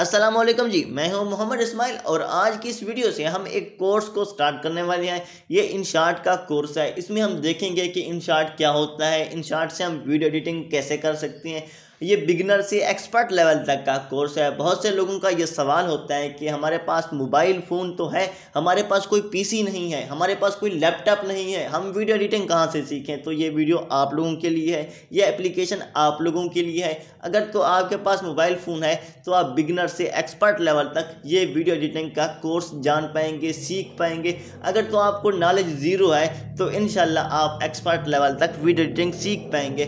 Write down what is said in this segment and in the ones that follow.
अस्सलाम वालेकुम जी मैं हूं मोहम्मद इस्माइल और आज की इस वीडियो से हम एक कोर्स को स्टार्ट करने वाले हैं ये इनशार्ट का कोर्स है इसमें हम देखेंगे कि इनशार्ट क्या होता है इनशार्ट से हम वीडियो एडिटिंग कैसे कर सकते हैं ये बिगनर से एक्सपर्ट लेवल तक का कोर्स है बहुत से लोगों का ये सवाल होता है कि हमारे पास मोबाइल फ़ोन तो है हमारे पास कोई पीसी नहीं है हमारे पास कोई लैपटॉप नहीं है हम वीडियो एडिटिंग कहाँ से सीखें तो ये वीडियो आप लोगों के लिए है यह एप्लीकेशन आप लोगों के लिए है अगर तो आपके पास मोबाइल फ़ोन है तो आप बिगनर से एक्सपर्ट लेवल तक ये वीडियो एडिटिंग का कोर्स जान पाएंगे सीख पाएंगे अगर तो आपको नॉलेज ज़ीरो है तो इन आप एक्सपर्ट लेवल तक वीडियो एडिटिंग सीख पाएंगे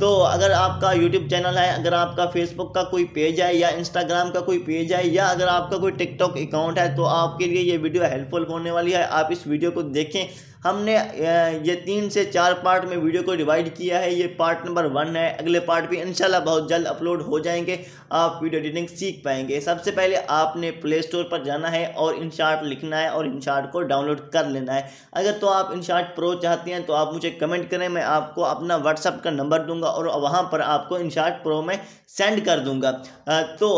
तो अगर आपका यूट्यूब चैनल है अगर आपका फेसबुक का कोई पेज है या इंस्टाग्राम का कोई पेज है या अगर आपका कोई टिकटॉक अकाउंट है तो आपके लिए ये वीडियो हेल्पफुल होने वाली है आप इस वीडियो को देखें हमने ये तीन से चार पार्ट में वीडियो को डिवाइड किया है ये पार्ट नंबर वन है अगले पार्ट भी इंशाल्लाह बहुत जल्द अपलोड हो जाएंगे आप वीडियो एडिटिंग सीख पाएंगे सबसे पहले आपने प्ले स्टोर पर जाना है और इनशार्ट लिखना है और इनशार्ट को डाउनलोड कर लेना है अगर तो आप इनशार्ट प्रो चाहते हैं तो आप मुझे कमेंट करें मैं आपको अपना व्हाट्सअप का नंबर दूंगा और वहाँ पर आपको इनशार्ट प्रो में सेंड कर दूंगा तो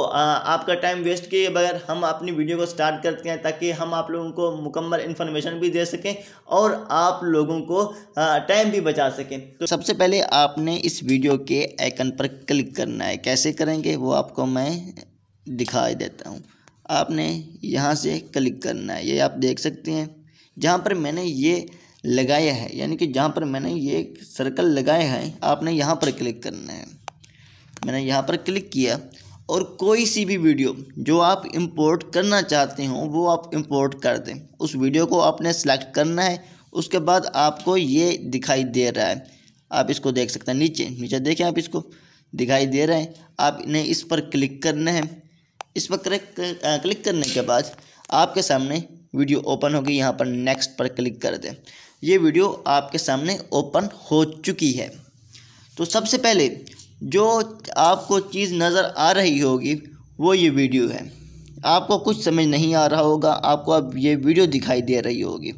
आपका टाइम वेस्ट किए बगैर हम अपनी वीडियो को स्टार्ट करते हैं ताकि हम आप लोगों को मुकम्मल इन्फॉर्मेशन भी दे सकें और आप लोगों को टाइम भी बचा सकें तो सबसे पहले आपने इस वीडियो के आइकन पर क्लिक करना है कैसे करेंगे वो आपको मैं दिखाई देता हूँ आपने यहाँ से क्लिक करना है ये आप देख सकते हैं जहाँ पर मैंने ये लगाया है यानी कि जहाँ पर मैंने ये सर्कल लगाया है आपने यहाँ पर क्लिक करना है मैंने यहाँ पर क्लिक किया और कोई सी भी वीडियो जो आप इंपोर्ट करना चाहते हो वो आप इंपोर्ट कर दें उस वीडियो को आपने सेलेक्ट करना है उसके बाद आपको ये दिखाई दे रहा है आप इसको देख सकते हैं नीचे नीचे देखें आप इसको दिखाई दे रहे हैं आप इन्हें इस पर क्लिक करना है इस पर क्लिक करने के बाद आपके सामने वीडियो ओपन होगी यहाँ पर नेक्स्ट पर क्लिक कर दें ये वीडियो आपके सामने ओपन हो चुकी है तो सबसे पहले जो आपको चीज़ नज़र आ रही होगी वो ये वीडियो है आपको कुछ समझ नहीं आ रहा होगा आपको अब ये वीडियो दिखाई दे रही होगी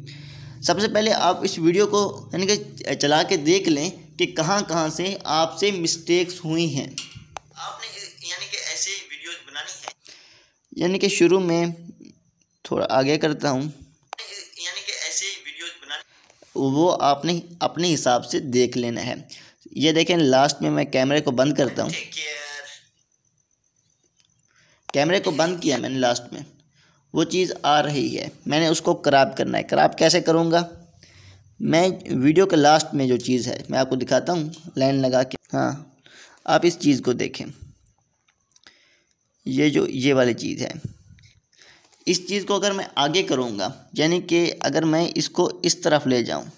सबसे पहले आप इस वीडियो को यानी कि चला के देख लें कि कहाँ कहाँ से आपसे मिस्टेक्स हुई हैं आपने यानी कि ऐसे वीडियोस बनानी है यानी कि शुरू में थोड़ा आगे करता हूँ यानी कि ऐसे वीडियोस बनानी वो आपने अपने हिसाब से देख लेना है ये देखें लास्ट में मैं कैमरे को बंद करता हूँ कैमरे को बंद किया मैंने लास्ट में वो चीज़ आ रही है मैंने उसको क्रॉप करना है क्राप कैसे करूँगा मैं वीडियो के लास्ट में जो चीज़ है मैं आपको दिखाता हूँ लाइन लगा के हाँ आप इस चीज़ को देखें ये जो ये वाली चीज़ है इस चीज़ को अगर मैं आगे करूँगा यानी कि अगर मैं इसको इस तरफ ले जाऊँ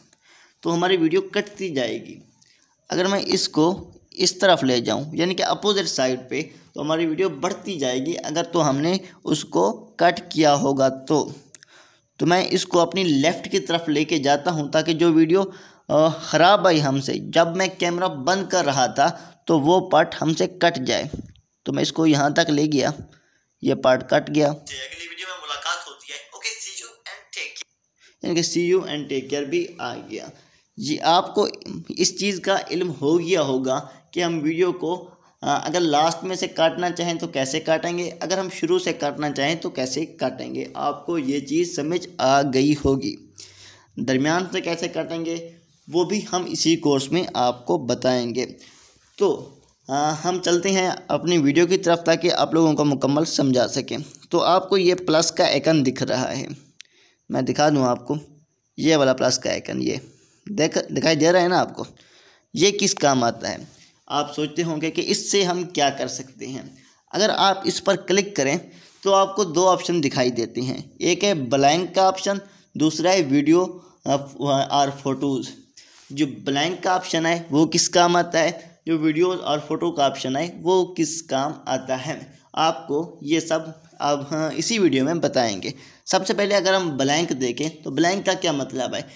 तो हमारी वीडियो कटती जाएगी अगर मैं इसको इस तरफ ले जाऊँ यानी कि अपोजिट साइड पे तो हमारी वीडियो बढ़ती जाएगी अगर तो हमने उसको कट किया होगा तो तो मैं इसको अपनी लेफ़्ट की तरफ लेके जाता हूं ताकि जो वीडियो ख़राब आई हमसे जब मैं कैमरा बंद कर रहा था तो वो पार्ट हमसे कट जाए तो मैं इसको यहाँ तक ले गया ये पार्ट कट गया अगली सी यू एंड टेक यानी कि see you and take care भी आ गया जी आपको इस चीज़ का इल्म हो गया होगा कि हम वीडियो को अगर लास्ट में से काटना चाहें तो कैसे काटेंगे अगर हम शुरू से काटना चाहें तो कैसे काटेंगे आपको ये चीज़ समझ आ गई होगी दरमियान से कैसे काटेंगे वो भी हम इसी कोर्स में आपको बताएंगे तो आ, हम चलते हैं अपनी वीडियो की तरफ ताकि आप लोगों को मुकम्मल समझा सकें तो आपको ये प्लस का आइकन दिख रहा है मैं दिखा दूँ आपको ये वाला प्लस का आइकन ये देख दिखाई दे रहा है ना आपको ये किस काम आता है आप सोचते होंगे कि इससे हम क्या कर सकते हैं अगर आप इस पर क्लिक करें तो आपको दो ऑप्शन दिखाई देते हैं एक है ब्लैंक का ऑप्शन दूसरा है वीडियो और फोटोज़ जो ब्लैंक का ऑप्शन है वो किस काम आता है जो वीडियोज़ और फोटो का ऑप्शन है वो किस काम आता है आपको ये सब अब हाँ, इसी वीडियो में बताएंगे सबसे पहले अगर हम ब्लैंक देखें तो ब्लैंक का क्या मतलब है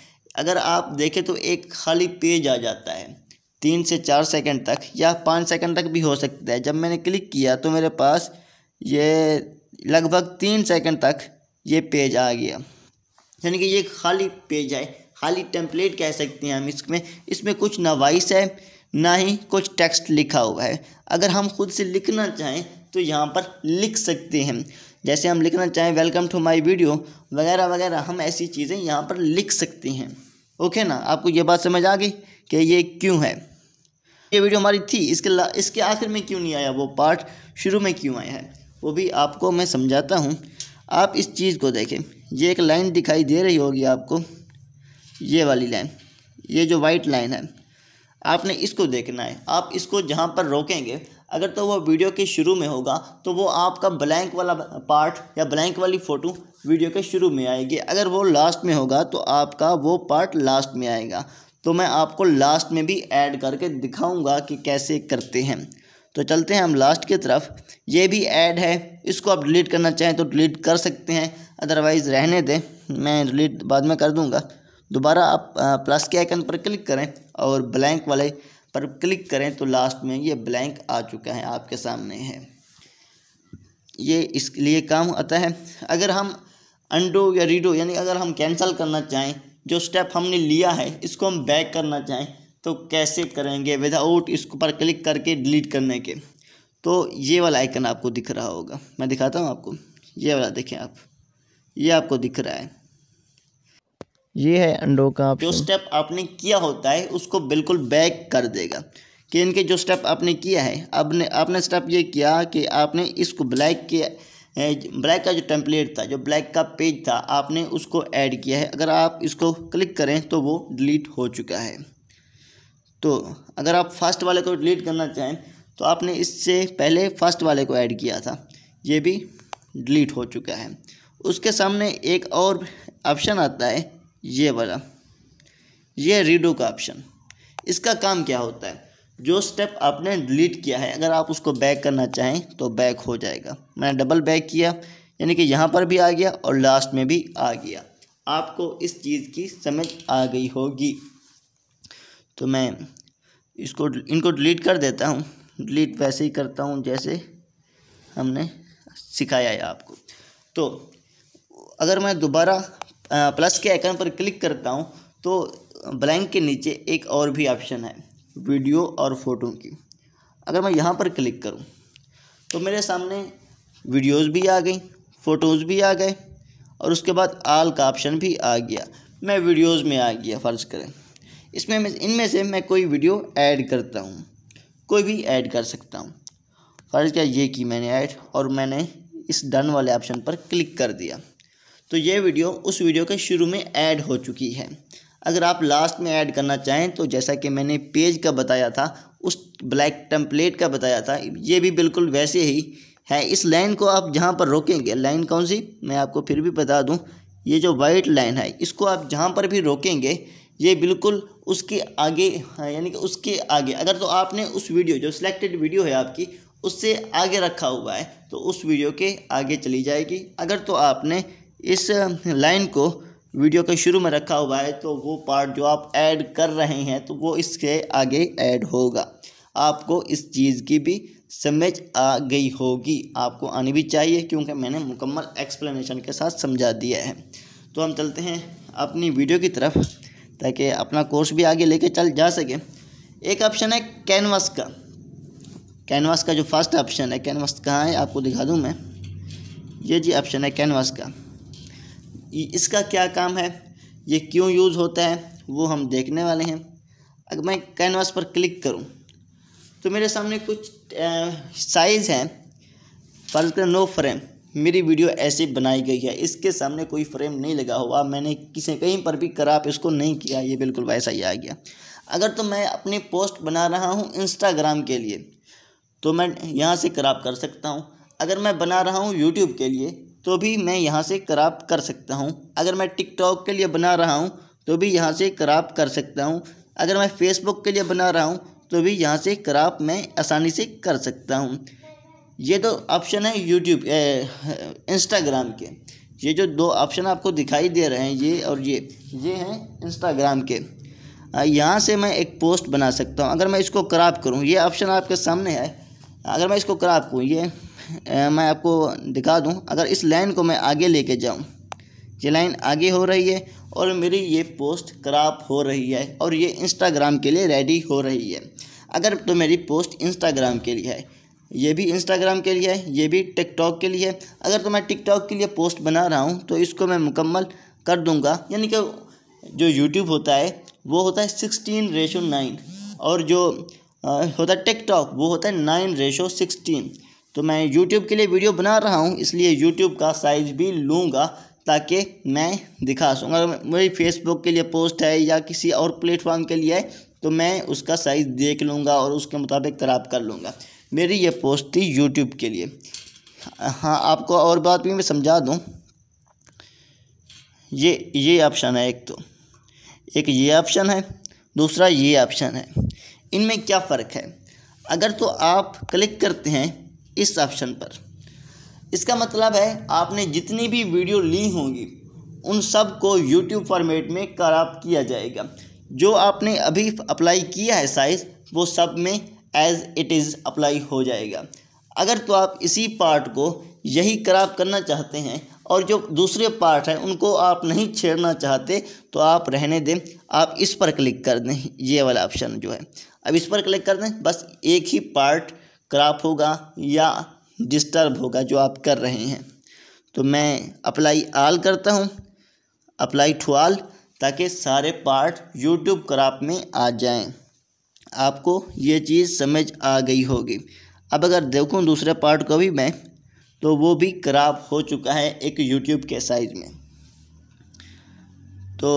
अगर आप देखें तो एक खाली पेज आ जाता है तीन से चार सेकंड तक या पाँच सेकंड तक भी हो सकता है जब मैंने क्लिक किया तो मेरे पास ये लगभग तीन सेकंड तक ये पेज आ गया यानी कि ये खाली पेज है खाली टेम्पलेट कह सकते हैं हम इसमें इसमें कुछ ना वॉइस है ना ही कुछ टेक्स्ट लिखा हुआ है अगर हम खुद से लिखना चाहें तो यहाँ पर लिख सकते हैं जैसे हम लिखना चाहें वेलकम टू माई वीडियो वगैरह वगैरह हम ऐसी चीज़ें यहाँ पर लिख सकते हैं ओके ना आपको ये बात समझ आ गई कि ये क्यों है ये वीडियो हमारी थी इसके इसके आखिर में क्यों नहीं आया वो पार्ट शुरू में क्यों आया है वो भी आपको मैं समझाता हूँ आप इस चीज़ को देखें ये एक लाइन दिखाई दे रही होगी आपको ये वाली लाइन ये जो वाइट लाइन है आपने इसको देखना है आप इसको जहाँ पर रोकेंगे अगर तो वो वीडियो के शुरू में होगा तो वो आपका ब्लैंक वाला पार्ट या ब्लैंक वाली फ़ोटो वीडियो के शुरू में आएगी अगर वो लास्ट में होगा तो आपका वो पार्ट लास्ट में आएगा तो मैं आपको लास्ट में भी ऐड करके दिखाऊंगा कि कैसे करते हैं तो चलते हैं हम लास्ट की तरफ ये भी ऐड है इसको आप डिलीट करना चाहें तो डिलीट कर सकते हैं अदरवाइज़ रहने दें मैं डिलीट बाद में कर दूँगा दोबारा आप प्लस के आइकन पर क्लिक करें और ब्लैंक वाले पर क्लिक करें तो लास्ट में ये ब्लैंक आ चुका है आपके सामने है ये इसके लिए काम आता है अगर हम अंडो या रीडो यानी अगर हम कैंसिल करना चाहें जो स्टेप हमने लिया है इसको हम बैक करना चाहें तो कैसे करेंगे विदाउट इसको पर क्लिक करके डिलीट करने के तो ये वाला आइकन आपको दिख रहा होगा मैं दिखाता हूँ आपको ये वाला देखें आप ये आपको दिख रहा है ये है अंडो का जो स्टेप आपने किया होता है उसको बिल्कुल बैक कर देगा कि इनके जो स्टेप आपने किया है आपने आपने स्टेप ये किया कि आपने इसको ब्लैक किया ब्लैक का जो टेम्पलेट था जो ब्लैक का पेज था आपने उसको ऐड किया है अगर आप इसको क्लिक करें तो वो डिलीट हो चुका है तो अगर आप फर्स्ट वाले को डिलीट करना चाहें तो आपने इससे पहले फर्स्ट वाले को ऐड किया था ये भी डिलीट हो चुका है उसके सामने एक और ऑप्शन आता है ये वाला ये रीडो का ऑप्शन इसका काम क्या होता है जो स्टेप आपने डिलीट किया है अगर आप उसको बैक करना चाहें तो बैक हो जाएगा मैंने डबल बैक किया यानी कि यहाँ पर भी आ गया और लास्ट में भी आ गया आपको इस चीज़ की समझ आ गई होगी तो मैं इसको इनको डिलीट कर देता हूँ डिलीट वैसे ही करता हूँ जैसे हमने सिखाया है आपको तो अगर मैं दोबारा प्लस के आइकन पर क्लिक करता हूँ तो ब्लैंक के नीचे एक और भी ऑप्शन है वीडियो और फ़ोटो की अगर मैं यहाँ पर क्लिक करूँ तो मेरे सामने वीडियोस भी आ गई फ़ोटोज़ भी आ गए और उसके बाद आल का ऑप्शन भी आ गया मैं वीडियोस में आ गया फ़र्ज़ करें इसमें इनमें से मैं कोई वीडियो ऐड करता हूँ कोई भी ऐड कर सकता हूँ फ़र्ज़ क्या ये कि मैंने ऐड और मैंने इस डन वाले ऑप्शन पर क्लिक कर दिया तो ये वीडियो उस वीडियो के शुरू में ऐड हो चुकी है अगर आप लास्ट में ऐड करना चाहें तो जैसा कि मैंने पेज का बताया था उस ब्लैक टेम्पलेट का बताया था ये भी बिल्कुल वैसे ही है इस लाइन को आप जहाँ पर रोकेंगे लाइन कौन सी मैं आपको फिर भी बता दूँ ये जो वाइट लाइन है इसको आप जहाँ पर भी रोकेंगे ये बिल्कुल उसके आगे हाँ, यानी कि उसके आगे अगर तो आपने उस वीडियो जो सिलेक्टेड वीडियो है आपकी उससे आगे रखा हुआ है तो उस वीडियो के आगे चली जाएगी अगर तो आपने इस लाइन को वीडियो के शुरू में रखा हुआ है तो वो पार्ट जो आप ऐड कर रहे हैं तो वो इसके आगे ऐड होगा आपको इस चीज़ की भी समझ आ गई होगी आपको आनी भी चाहिए क्योंकि मैंने मुकम्मल एक्सप्लेनेशन के साथ समझा दिया है तो हम चलते हैं अपनी वीडियो की तरफ ताकि अपना कोर्स भी आगे लेके चल जा सके एक ऑप्शन है कैनवास का कैनवास का जो फर्स्ट ऑप्शन है कैनवास कहाँ है आपको दिखा दूँ मैं ये जी ऑप्शन है कैनवास का इसका क्या काम है ये क्यों यूज़ होता है वो हम देखने वाले हैं अगर मैं कैनवास पर क्लिक करूँ तो मेरे सामने कुछ साइज़ हैं फर्ज कर नो फ्रेम मेरी वीडियो ऐसे बनाई गई है इसके सामने कोई फ्रेम नहीं लगा हुआ मैंने किसी कहीं पर भी कराप इसको नहीं किया ये बिल्कुल वैसा ही आ गया अगर तो मैं अपनी पोस्ट बना रहा हूँ इंस्टाग्राम के लिए तो मैं यहाँ से कराप कर सकता हूँ अगर मैं बना रहा हूँ यूट्यूब के लिए तो भी मैं यहाँ से क्राप कर सकता हूँ अगर मैं टिकटॉक के लिए बना रहा हूँ तो भी यहाँ से क्राप कर सकता हूँ अगर मैं फेसबुक के लिए बना रहा हूँ तो भी यहाँ से क्राप मैं आसानी से कर सकता हूँ ये दो ऑप्शन है यूट्यूब इंस्टाग्राम के ये जो दो ऑप्शन आपको दिखाई दे रहे हैं ये और ये ये हैं इंस्टाग्राम के यहाँ से मैं एक पोस्ट बना सकता हूँ अगर मैं इसको क्राप करूँ ये ऑप्शन आपके सामने है अगर मैं इसको क्राप करूँ ये मैं आपको दिखा दूं अगर इस लाइन को मैं आगे लेके जाऊं ये लाइन आगे हो रही है और मेरी ये पोस्ट क्राप हो रही है और ये इंस्टाग्राम के लिए रेडी हो रही है अगर तो मेरी पोस्ट इंस्टाग्राम के लिए है ये भी इंस्टाग्राम के लिए है ये भी टिकटॉक के लिए है अगर तो मैं टिकटॉक के लिए पोस्ट बना रहा हूँ तो इसको मैं मुकम्मल कर दूँगा यानी कि जो यूट्यूब होता है वो होता है सिक्सटीन रेशो नाइन और जो आ, होता है टिकटॉक वो होता है नाइन रेशो सिक्सटीन तो मैं यूट्यूब के लिए वीडियो बना रहा हूँ इसलिए यूट्यूब का साइज़ भी लूँगा ताकि मैं दिखा सकूँ अगर मेरी फेसबुक के लिए पोस्ट है या किसी और प्लेटफॉर्म के लिए है तो मैं उसका साइज़ देख लूँगा और उसके मुताबिक तराब कर लूँगा मेरी ये पोस्ट थी यूट्यूब के लिए हाँ आपको और बात भी मैं समझा दूँ ये ये ऑप्शन है एक तो एक ये ऑप्शन है दूसरा ये ऑप्शन है इनमें क्या फ़र्क है अगर तो आप क्लिक करते हैं इस ऑप्शन पर इसका मतलब है आपने जितनी भी वीडियो ली होंगी उन सब को यूट्यूब फॉर्मेट में कराप किया जाएगा जो आपने अभी अप्लाई किया है साइज़ वो सब में एज़ इट इज़ अप्लाई हो जाएगा अगर तो आप इसी पार्ट को यही कराप करना चाहते हैं और जो दूसरे पार्ट हैं उनको आप नहीं छेड़ना चाहते तो आप रहने दें आप इस पर क्लिक कर दें ये वाला ऑप्शन जो है अब इस पर क्लिक कर दें बस एक ही पार्ट क्राप होगा या डिस्टर्ब होगा जो आप कर रहे हैं तो मैं अप्लाई आल करता हूँ अप्लाई टू आल ताकि सारे पार्ट यूट्यूब क्राप में आ जाएं आपको ये चीज़ समझ आ गई होगी अब अगर देखूँ दूसरे पार्ट को भी मैं तो वो भी क्राप हो चुका है एक यूट्यूब के साइज़ में तो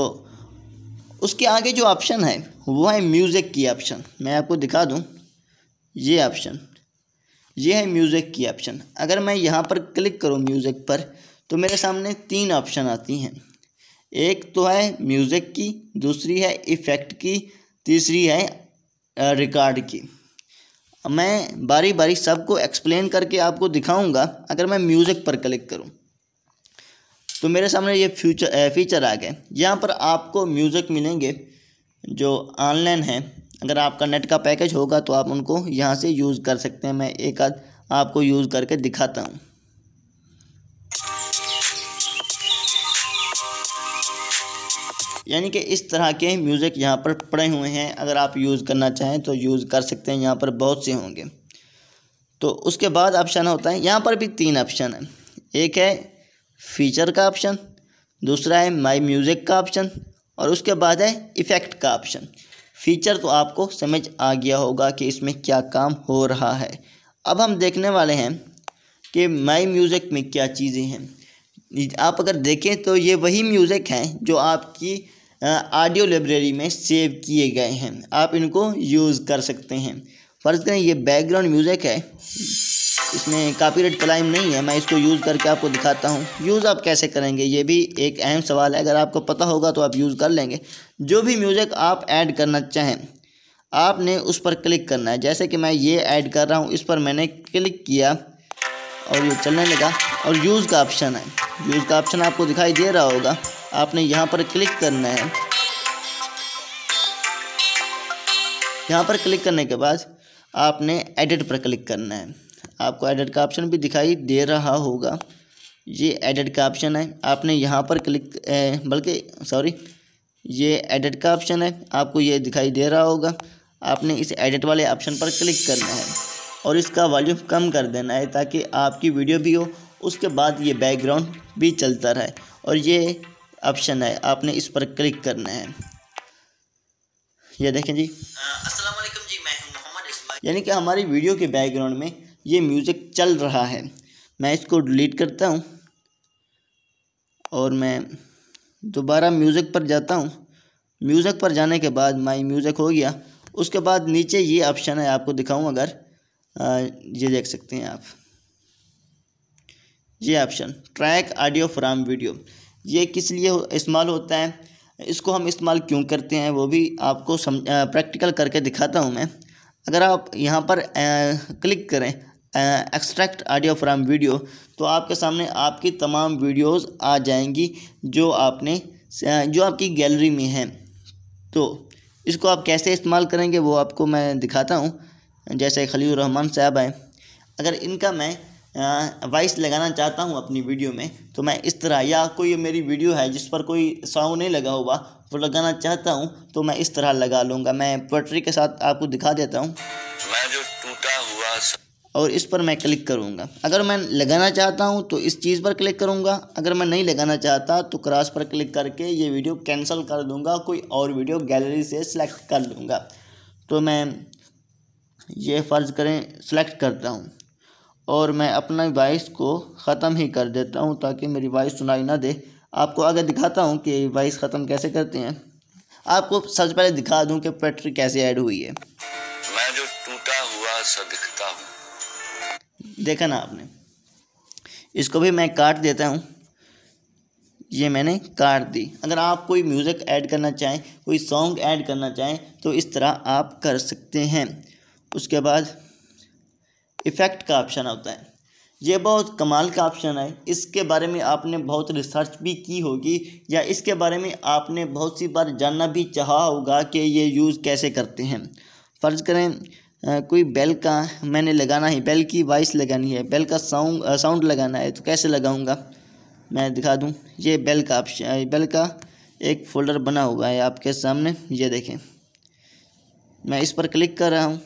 उसके आगे जो ऑप्शन है वो है म्यूज़िक की ऑप्शन मैं आपको दिखा दूँ ये ऑप्शन ये है म्यूज़िक की ऑप्शन अगर मैं यहाँ पर क्लिक करूँ म्यूज़िक पर तो मेरे सामने तीन ऑप्शन आती हैं एक तो है म्यूज़िक की दूसरी है इफ़ेक्ट की तीसरी है रिकॉर्ड की मैं बारी बारी सबको एक्सप्लेन करके आपको दिखाऊंगा अगर मैं म्यूज़िक पर क्लिक करूं तो मेरे सामने ये फ्यूचर फीचर आ गए यहाँ पर आपको म्यूज़िक मिलेंगे जो ऑनलाइन है अगर आपका नेट का पैकेज होगा तो आप उनको यहाँ से यूज़ कर सकते हैं मैं एक आध आपको यूज़ करके दिखाता हूँ यानी कि इस तरह के म्यूज़िक यहाँ पर पड़े हुए हैं अगर आप यूज़ करना चाहें तो यूज़ कर सकते हैं यहाँ पर बहुत से होंगे तो उसके बाद ऑप्शन होता है यहाँ पर भी तीन ऑप्शन है एक है फीचर का ऑप्शन दूसरा है माई म्यूज़िक का ऑप्शन और उसके बाद है इफ़ेक्ट का ऑप्शन फीचर तो आपको समझ आ गया होगा कि इसमें क्या काम हो रहा है अब हम देखने वाले हैं कि माई म्यूज़िक में क्या चीज़ें हैं आप अगर देखें तो ये वही म्यूज़िक हैं जो आपकी ऑडियो लाइब्रेरी में सेव किए गए हैं आप इनको यूज़ कर सकते हैं फ़र्ज़ करें ये बैकग्राउंड म्यूज़िक है इसमें कॉपीराइट क्लाइम नहीं है मैं इसको यूज़ करके आपको दिखाता हूँ यूज़ आप कैसे करेंगे ये भी एक अहम सवाल है अगर आपको पता होगा तो आप यूज़ कर लेंगे जो भी म्यूज़िक आप ऐड करना चाहें आपने उस पर क्लिक करना है जैसे कि मैं ये ऐड कर रहा हूँ इस पर मैंने क्लिक किया और ये चलने लगा और यूज़ का ऑप्शन है यूज़ का ऑप्शन आपको दिखाई दे रहा होगा आपने यहाँ पर क्लिक करना है यहाँ पर क्लिक करने के बाद आपने एडिट पर क्लिक करना है आपको एडिट का ऑप्शन भी दिखाई दे रहा होगा ये एडिट का ऑप्शन है आपने यहाँ पर क्लिक बल्कि सॉरी ये एडिट का ऑप्शन है आपको ये दिखाई दे रहा होगा आपने इस एडिट वाले ऑप्शन पर क्लिक करना है और इसका वॉल्यूम कम कर देना है ताकि आपकी वीडियो भी हो उसके बाद ये बैकग्राउंड भी चलता रहे और ये ऑप्शन है आपने इस पर क्लिक करना है ये देखें जी हाँ, यानी कि हमारी वीडियो के बैकग्राउंड में ये म्यूज़िक चल रहा है मैं इसको डिलीट करता हूँ और मैं दोबारा म्यूज़िक पर जाता हूँ म्यूज़िक पर जाने के बाद माई म्यूज़िक हो गया उसके बाद नीचे ये ऑप्शन है आपको दिखाऊँ अगर ये देख सकते हैं आप ये option track audio from video ये किस लिए इस्तेमाल होता है इसको हम इस्तेमाल क्यों करते हैं वो भी आपको प्रैक्टिकल करके दिखाता हूँ मैं अगर आप यहाँ पर आ, क्लिक करें एक्सट्रैक्ट ऑडियो फ्राम वीडियो तो आपके सामने आपकी तमाम वीडियोस आ जाएंगी जो आपने जो आपकी गैलरी में हैं तो इसको आप कैसे इस्तेमाल करेंगे वो आपको मैं दिखाता हूँ जैसे खलील रहमान साहब आए अगर इनका मैं वॉइस लगाना चाहता हूँ अपनी वीडियो में तो मैं इस तरह या कोई मेरी वीडियो है जिस पर कोई साउंड नहीं लगा हुआ वो लगाना चाहता हूँ तो मैं इस तरह लगा लूँगा मैं पोट्री के साथ आपको दिखा देता हूँ मैं जो टूटा हुआ और इस पर मैं क्लिक करूँगा अगर मैं लगाना चाहता हूँ तो इस चीज़ पर क्लिक करूँगा अगर मैं नहीं लगाना चाहता तो क्रॉस पर क्लिक करके ये वीडियो कैंसिल कर दूँगा कोई और वीडियो गैलरी से सिलेक्ट कर लूँगा तो मैं ये फ़र्ज़ करें सेलेक्ट करता हूँ और मैं अपना वॉइस को ख़त्म ही कर देता हूँ ताकि मेरी वॉइस सुनाई ना दे आपको आगे दिखाता हूँ कि वॉइस ख़त्म कैसे करते हैं आपको सबसे पहले दिखा दूँ कि पेट्री कैसे ऐड हुई है मैं जो टूटा हुआ सदका देखा ना आपने इसको भी मैं काट देता हूँ ये मैंने काट दी अगर आप कोई म्यूज़िक ऐड करना चाहें कोई सॉन्ग ऐड करना चाहें तो इस तरह आप कर सकते हैं उसके बाद इफ़ेक्ट का ऑप्शन होता है ये बहुत कमाल का ऑप्शन है इसके बारे में आपने बहुत रिसर्च भी की होगी या इसके बारे में आपने बहुत सी बार जानना भी चाहा होगा कि ये यूज़ कैसे करते हैं फ़र्ज़ करें कोई बेल का मैंने लगाना है बेल की वॉइस लगानी है बेल का साउंड साउंड लगाना है तो कैसे लगाऊंगा मैं दिखा दूं ये बेल का ऑप्शन बेल का एक फोल्डर बना हुआ है आपके सामने ये देखें मैं इस पर क्लिक कर रहा हूँ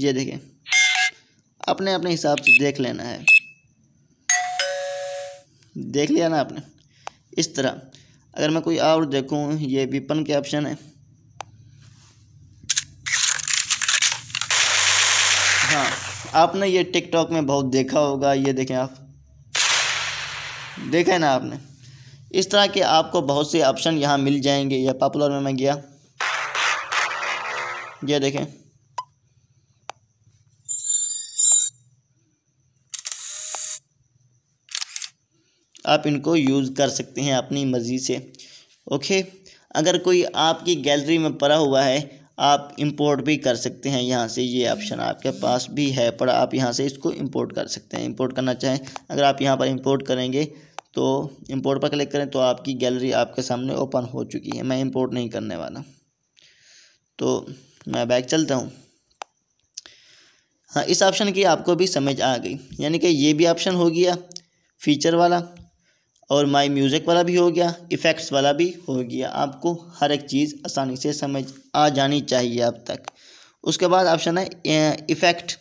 ये देखें अपने अपने हिसाब से देख लेना है देख लिया ना आपने इस तरह अगर मैं कोई और देखूँ ये विपन के ऑप्शन है हाँ आपने ये टिकटॉक में बहुत देखा होगा ये देखें आप देखा है ना आपने इस तरह के आपको बहुत से ऑप्शन यहाँ मिल जाएंगे या पॉपुलर में मैं गया ये देखें आप इनको यूज़ कर सकते हैं अपनी मर्ज़ी से ओके अगर कोई आपकी गैलरी में पड़ा हुआ है आप इंपोर्ट भी कर सकते हैं यहाँ से ये ऑप्शन आपके पास भी है पर आप यहाँ से इसको इंपोर्ट कर सकते हैं इंपोर्ट करना चाहें अगर आप यहाँ पर इंपोर्ट करेंगे तो इंपोर्ट पर क्लिक करें तो आपकी गैलरी आपके सामने ओपन हो चुकी है मैं इंपोर्ट नहीं करने वाला तो मैं बैक चलता हूँ हाँ इस ऑप्शन की आपको भी समझ आ गई यानी कि ये भी ऑप्शन हो गया फीचर वाला और माई म्यूज़िक वाला भी हो गया इफ़ेक्ट्स वाला भी हो गया आपको हर एक चीज़ आसानी से समझ आ जानी चाहिए अब तक उसके बाद ऑप्शन है इफ़ेक्ट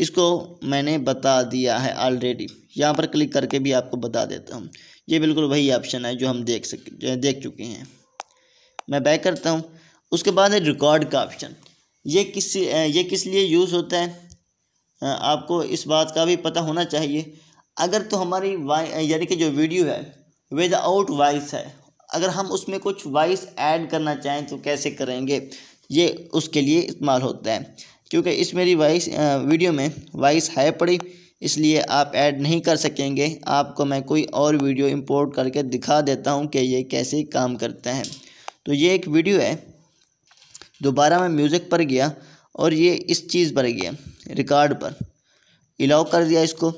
इसको मैंने बता दिया है ऑलरेडी यहाँ पर क्लिक करके भी आपको बता देता हूँ ये बिल्कुल वही ऑप्शन है जो हम देख सक देख चुके हैं मैं बैक करता हूँ उसके बाद है रिकॉर्ड का ऑप्शन ये किस ये किस लिए यूज़ होता है आपको इस बात का भी पता होना चाहिए अगर तो हमारी वाइ यानी कि जो वीडियो है विद आउट वॉइस है अगर हम उसमें कुछ वॉइस ऐड करना चाहें तो कैसे करेंगे ये उसके लिए इस्तेमाल होता है क्योंकि इस मेरी वॉइस वीडियो में वॉइस है पड़ी इसलिए आप ऐड नहीं कर सकेंगे आपको मैं कोई और वीडियो इंपोर्ट करके दिखा देता हूँ कि ये कैसे काम करते हैं तो ये एक वीडियो है दोबारा मैं म्यूज़िक पर गया और ये इस चीज़ पर गया रिकॉर्ड पर इलाउ कर दिया इसको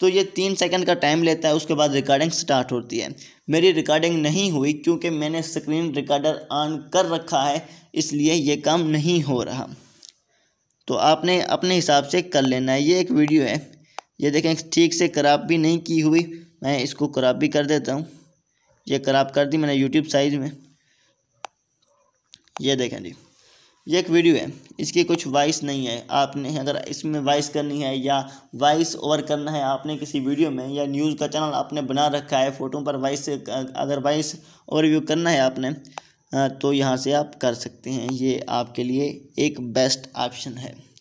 तो ये तीन सेकंड का टाइम लेता है उसके बाद रिकॉर्डिंग स्टार्ट होती है मेरी रिकॉर्डिंग नहीं हुई क्योंकि मैंने स्क्रीन रिकॉर्डर ऑन कर रखा है इसलिए ये काम नहीं हो रहा तो आपने अपने हिसाब से कर लेना है ये एक वीडियो है ये देखें ठीक से क्राप भी नहीं की हुई मैं इसको क़राप भी कर देता हूँ ये खराब कर दी मैंने यूट्यूब साइज़ में ये देखें जी ये एक वीडियो है इसकी कुछ वॉइस नहीं है आपने अगर इसमें वॉइस करनी है या वॉइस ओवर करना है आपने किसी वीडियो में या न्यूज़ का चैनल आपने बना रखा है फ़ोटो पर वॉइस अगर वॉइस ओवरव्यू करना है आपने तो यहाँ से आप कर सकते हैं ये आपके लिए एक बेस्ट ऑप्शन है